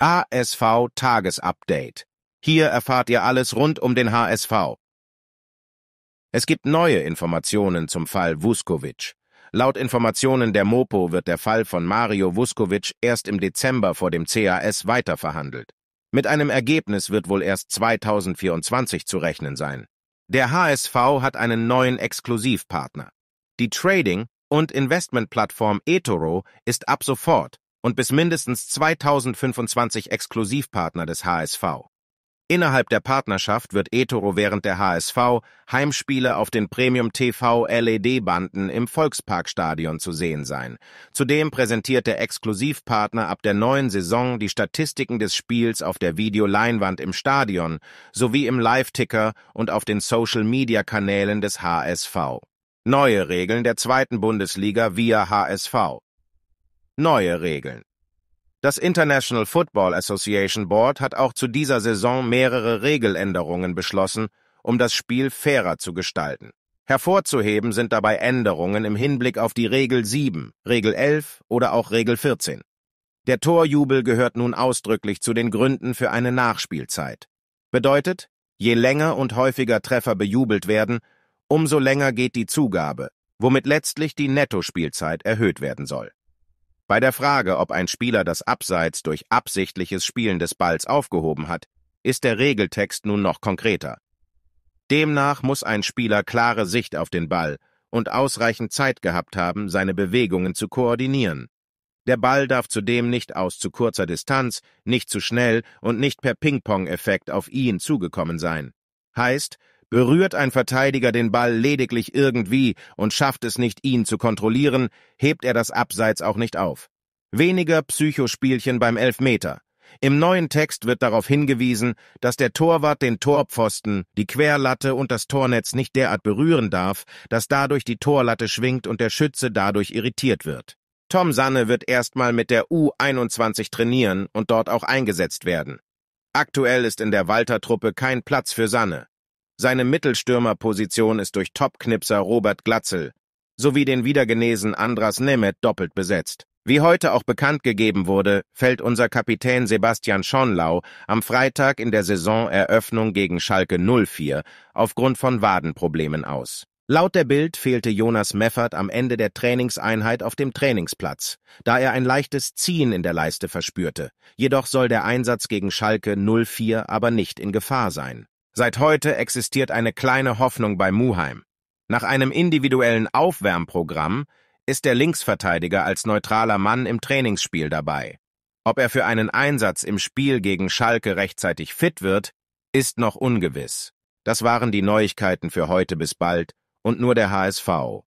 HSV Tagesupdate. Hier erfahrt ihr alles rund um den HSV. Es gibt neue Informationen zum Fall Vuskovic. Laut Informationen der Mopo wird der Fall von Mario Vuskovic erst im Dezember vor dem CAS weiterverhandelt. Mit einem Ergebnis wird wohl erst 2024 zu rechnen sein. Der HSV hat einen neuen Exklusivpartner. Die Trading- und Investmentplattform eToro ist ab sofort und bis mindestens 2025 Exklusivpartner des HSV. Innerhalb der Partnerschaft wird eToro während der HSV Heimspiele auf den Premium TV LED-Banden im Volksparkstadion zu sehen sein. Zudem präsentiert der Exklusivpartner ab der neuen Saison die Statistiken des Spiels auf der Videoleinwand im Stadion sowie im Live-Ticker und auf den Social-Media-Kanälen des HSV. Neue Regeln der zweiten Bundesliga via HSV neue Regeln. Das International Football Association Board hat auch zu dieser Saison mehrere Regeländerungen beschlossen, um das Spiel fairer zu gestalten. Hervorzuheben sind dabei Änderungen im Hinblick auf die Regel 7, Regel 11 oder auch Regel 14. Der Torjubel gehört nun ausdrücklich zu den Gründen für eine Nachspielzeit. Bedeutet, je länger und häufiger Treffer bejubelt werden, umso länger geht die Zugabe, womit letztlich die Nettospielzeit erhöht werden soll. Bei der Frage, ob ein Spieler das Abseits durch absichtliches Spielen des Balls aufgehoben hat, ist der Regeltext nun noch konkreter. Demnach muss ein Spieler klare Sicht auf den Ball und ausreichend Zeit gehabt haben, seine Bewegungen zu koordinieren. Der Ball darf zudem nicht aus zu kurzer Distanz, nicht zu schnell und nicht per Ping-Pong-Effekt auf ihn zugekommen sein. Heißt, Berührt ein Verteidiger den Ball lediglich irgendwie und schafft es nicht, ihn zu kontrollieren, hebt er das Abseits auch nicht auf. Weniger Psychospielchen beim Elfmeter. Im neuen Text wird darauf hingewiesen, dass der Torwart den Torpfosten, die Querlatte und das Tornetz nicht derart berühren darf, dass dadurch die Torlatte schwingt und der Schütze dadurch irritiert wird. Tom Sanne wird erstmal mit der U21 trainieren und dort auch eingesetzt werden. Aktuell ist in der Walter-Truppe kein Platz für Sanne. Seine Mittelstürmerposition ist durch Topknipser Robert Glatzel sowie den wiedergenesen Andras Nemeth doppelt besetzt. Wie heute auch bekannt gegeben wurde, fällt unser Kapitän Sebastian Schonlau am Freitag in der Saisoneröffnung gegen Schalke 04 aufgrund von Wadenproblemen aus. Laut der Bild fehlte Jonas Meffert am Ende der Trainingseinheit auf dem Trainingsplatz, da er ein leichtes Ziehen in der Leiste verspürte. Jedoch soll der Einsatz gegen Schalke 04 aber nicht in Gefahr sein. Seit heute existiert eine kleine Hoffnung bei Muheim. Nach einem individuellen Aufwärmprogramm ist der Linksverteidiger als neutraler Mann im Trainingsspiel dabei. Ob er für einen Einsatz im Spiel gegen Schalke rechtzeitig fit wird, ist noch ungewiss. Das waren die Neuigkeiten für heute bis bald und nur der HSV.